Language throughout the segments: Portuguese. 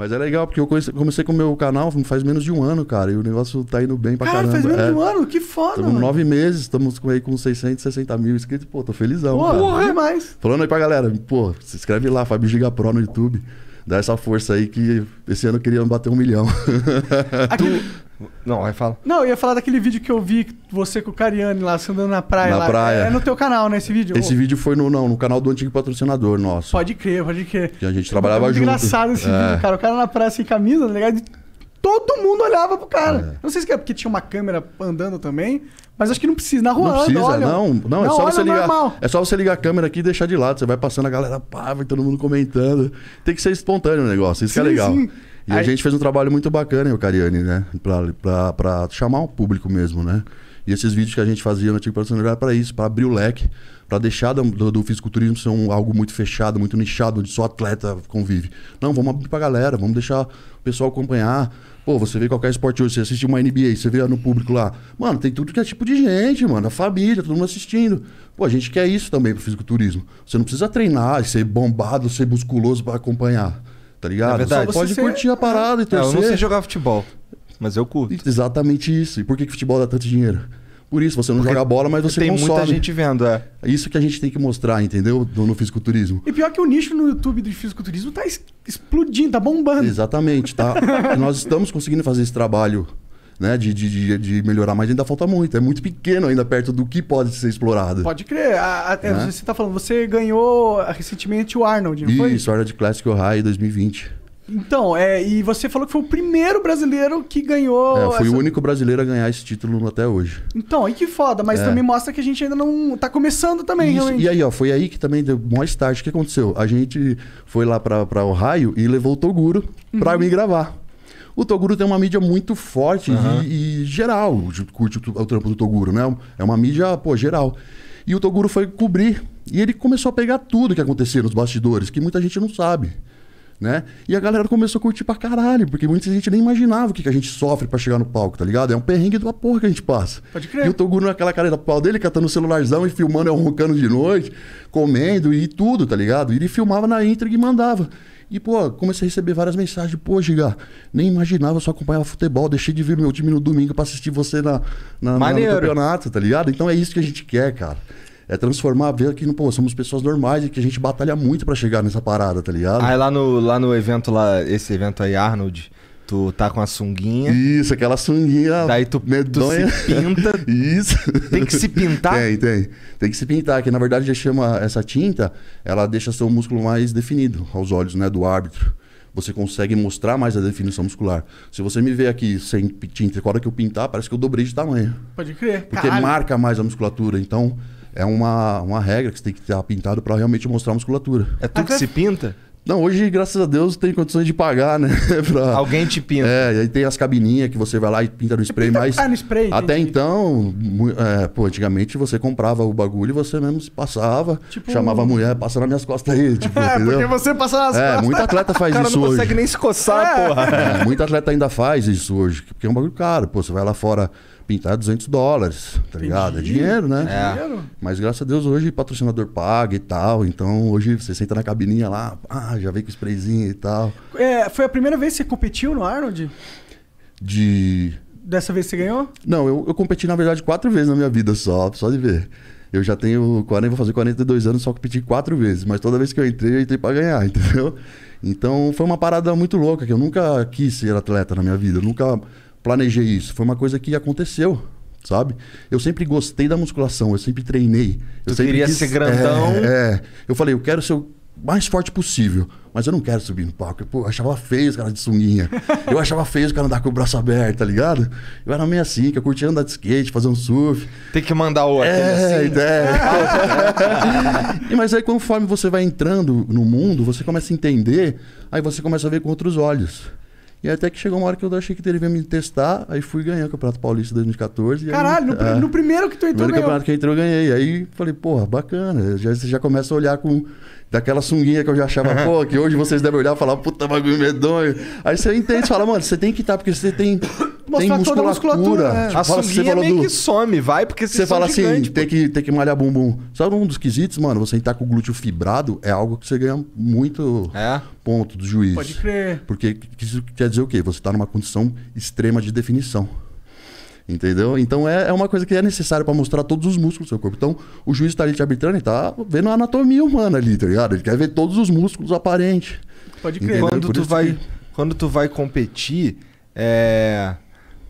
Mas é legal, porque eu comecei, comecei com o meu canal faz menos de um ano, cara. E o negócio tá indo bem pra cara, caramba. faz menos é. de um ano? Que foda, Estamos mano. nove meses, estamos aí com 660 mil inscritos. Pô, tô felizão, Porra, cara. Porra, é mais. Falando aí pra galera, pô, se inscreve lá, Fábio Giga Pro no YouTube dá essa força aí que esse ano queria bater um milhão. Aquele... Não, vai falar. Não, eu ia falar daquele vídeo que eu vi, você com o Cariani lá, você andando na praia. Na lá. praia. É, é no teu canal, né, esse vídeo? Esse oh. vídeo foi no, não, no canal do antigo patrocinador nosso. Pode crer, pode crer. Que a gente trabalhava é muito junto. engraçado esse é. vídeo, cara. O cara na praia sem camisa, tá ligado? Todo mundo olhava pro cara. É. Não sei se era é porque tinha uma câmera andando também, mas acho que não precisa. Na rua não precisa, olha, não, não, não, é só você ligar. Normal. É só você ligar a câmera aqui e deixar de lado. Você vai passando a galera, pá, vai todo mundo comentando. Tem que ser espontâneo o negócio, isso sim, que é legal. Sim. E a gente fez um trabalho muito bacana, o Cariani, né? Pra, pra, pra chamar o público mesmo, né? E esses vídeos que a gente fazia no antigo profissional era para isso, para abrir o leque, para deixar do, do, fisiculturismo ser um, algo muito fechado, muito nichado, onde só atleta convive. Não, vamos abrir para galera, vamos deixar o pessoal acompanhar. Pô, você vê qualquer esporte hoje, você assiste uma NBA, você vê no público lá. Mano, tem tudo que é tipo de gente, mano. A família, todo mundo assistindo. Pô, a gente quer isso também pro fisiculturismo. Você não precisa treinar, ser bombado, ser musculoso para acompanhar. Tá é ligado? É verdade. Só você pode ser... curtir a parada e torcer. É, não, eu não sei jogar futebol, mas eu curto. Exatamente isso. E por que, que futebol dá tanto dinheiro? Por isso, você não Porque joga bola, mas você tem consome. muita gente vendo, é. Isso que a gente tem que mostrar, entendeu? No, fisiculturismo. E pior que o nicho no YouTube do fisiculturismo tá explodindo, tá bombando. Exatamente, tá? nós estamos conseguindo fazer esse trabalho né, de, de, de, melhorar, mas ainda falta muito. É muito pequeno ainda perto do que pode ser explorado. Pode crer. A, a, né? Você está falando, você ganhou recentemente o Arnold, não Isso, foi? Isso, Arnold Classic High 2020. Então, é, e você falou que foi o primeiro brasileiro que ganhou. É, fui essa... o único brasileiro a ganhar esse título até hoje. Então, e que foda, mas é. também mostra que a gente ainda não. tá começando também, Isso. realmente. E aí, ó, foi aí que também deu maior start. O que aconteceu? A gente foi lá pra, pra Ohio e levou o Toguro uhum. pra me gravar. O Toguro tem uma mídia muito forte uhum. e, e, geral, curte o, o trampo do Toguro, né? É uma mídia, pô, geral. E o Toguro foi cobrir. E ele começou a pegar tudo que acontecia nos bastidores, que muita gente não sabe né? E a galera começou a curtir pra caralho, porque muita gente nem imaginava o que, que a gente sofre pra chegar no palco, tá ligado? É um perrengue uma porra que a gente passa. Pode crer. E o Toguro naquela cara do pau dele, catando o celularzão e filmando, eu roncando de noite, comendo e tudo, tá ligado? E ele filmava na íntegra e mandava. E, pô, comecei a receber várias mensagens. Pô, Giga, nem imaginava, só acompanhava futebol. Deixei de ver meu time no domingo pra assistir você na, na, na no campeonato, tá ligado? Então é isso que a gente quer, cara é transformar, ver que, pô, somos pessoas normais e que a gente batalha muito para chegar nessa parada, tá ligado? Aí ah, é lá no, lá no evento, lá, esse evento aí, Arnold, tu tá com a sunguinha. Isso, aquela sunguinha. Daí tu, medonha. tu se pinta. Isso. Tem que se pintar? Tem, tem. Tem que se pintar, que na verdade já chama essa tinta, ela deixa seu músculo mais definido aos olhos, né, do árbitro você consegue mostrar mais a definição muscular. Se você me ver aqui sem tinta, a hora que eu pintar, parece que eu dobrei de tamanho. Pode crer. Porque Caralho. marca mais a musculatura. Então, é uma, uma regra que você tem que estar pintado para realmente mostrar a musculatura. É tu que se pinta? Não, hoje, graças a Deus, tem condições de pagar, né? pra... Alguém te pinta. É, e aí tem as cabininhas que você vai lá e pinta no spray, pinta... mas. Ah, no spray. Até entendi. então, é, pô, antigamente você comprava o bagulho e você mesmo se passava, tipo... chamava a mulher, passa nas minhas costas aí. Tipo, é, entendeu? porque você passa nas é, costas. É, muito atleta faz isso hoje. não consegue hoje. nem se coçar, é. porra. É, muito atleta ainda faz isso hoje, porque é um bagulho caro. Pô, você vai lá fora pintar 200 dólares, tá ligado? É dinheiro, né? É. Dinheiro. Mas graças a Deus hoje patrocinador paga e tal, então hoje você senta na cabininha lá, ah, ah, já veio com sprayzinho e tal. É, foi a primeira vez que você competiu no Arnold? De. Dessa vez você ganhou? Não, eu, eu competi, na verdade, quatro vezes na minha vida só, só de ver. Eu já tenho 40, vou fazer 42 anos, só competi quatro vezes. Mas toda vez que eu entrei, eu entrei pra ganhar, entendeu? Então foi uma parada muito louca, que eu nunca quis ser atleta na minha vida. Eu nunca planejei isso. Foi uma coisa que aconteceu, sabe? Eu sempre gostei da musculação, eu sempre treinei. Eu tu sempre queria quis, ser grandão. É, é, eu falei, eu quero ser, mais forte possível. Mas eu não quero subir no palco. Pô, eu achava feio os caras de sunguinha. Eu achava feio os caras andar com o braço aberto, tá ligado? Eu era meio assim, que eu curtia andar de skate, fazer um surf. Tem que mandar o É, assim, né? ideia. e, mas aí, conforme você vai entrando no mundo, você começa a entender, aí você começa a ver com outros olhos. E até que chegou uma hora que eu achei que ele ia me testar, aí fui ganhar o Campeonato Paulista 2014. Caralho, aí, no, é, no, primeiro que tu entrou, No campeonato que entrou, eu ganhei. Aí falei, porra, bacana. Já, você já começa a olhar com. Daquela sunguinha que eu já achava, pô, que hoje vocês devem olhar e falar, puta bagulho medonho. Aí você entende, você fala, mano, você tem que estar, tá, porque você tem Mostrar tem toda a musculatura. É. Tipo, a assim, fala, meio do... que some, vai, porque você fala é assim, gigante, tem, que, tem que malhar bumbum. Sabe um dos quesitos, mano? Você entrar com o glúteo fibrado é algo que você ganha muito é. ponto do juiz. Pode crer. Porque isso quer dizer o quê? Você está numa condição extrema de definição. Entendeu? Então é, é uma coisa que é necessária para mostrar todos os músculos do seu corpo. Então, o juiz está ali te arbitrando e tá vendo a anatomia humana ali, tá ligado? Ele quer ver todos os músculos aparentes. Pode crer. Quando tu, vai, que... quando tu vai competir, é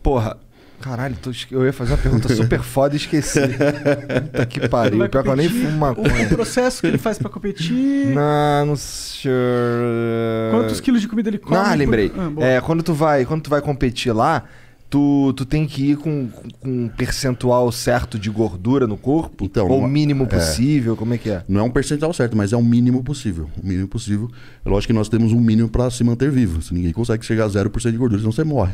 Porra, Caralho, tô, eu ia fazer uma pergunta super foda e esqueci. Puta que pariu. Pior que eu nem fumo maconha. O processo que ele faz pra competir. Não, não sei. Quantos quilos de comida ele come? Ah, lembrei. Por... Ah, é, quando, tu vai, quando tu vai competir lá, tu, tu tem que ir com, com um percentual certo de gordura no corpo? Então, ou o é- mínimo é. possível? É, como é que é? Não é um percentual certo, mas é o um mínimo possível. O mínimo possível. É lógico que nós temos um mínimo para se manter vivo. Se ninguém consegue chegar a 0% de gordura, senão você morre.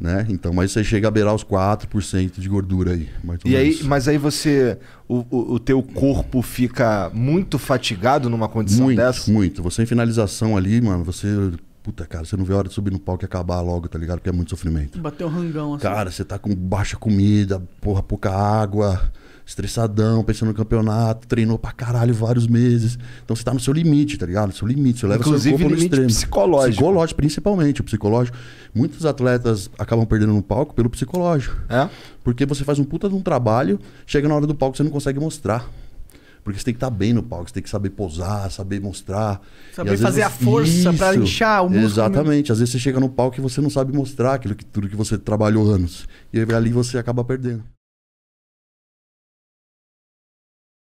Né? Então, mas você chega a beirar os 4% de gordura aí. e aí, mas aí você. O, o, teu corpo fica muito fatigado numa condição muito, dessa? Muito, Você em finalização ali, mano, você. Puta, cara, você não vê a hora de subir no palco e acabar logo, tá ligado? Porque é muito sofrimento. Bateu rangão assim. Cara, você tá com baixa comida, porra, pouca água estressadão, pensando no campeonato, treinou pra caralho vários meses. Então você tá no seu limite, tá ligado? No seu limite, você leva Inclusive, seu corpo no limite extremo. psicológico. Psicológico, principalmente, o psicológico. Muitos atletas acabam perdendo no palco pelo psicológico. É? Porque você faz um puta de um trabalho, chega na hora do palco você não consegue mostrar. Porque você tem que estar tá bem no palco, você tem que saber posar, saber mostrar. Saber fazer vezes, a força para inchar o músculo. Né? Exatamente. Às vezes você chega no palco e você não sabe mostrar aquilo que, tudo que você trabalhou anos. E ali você acaba perdendo.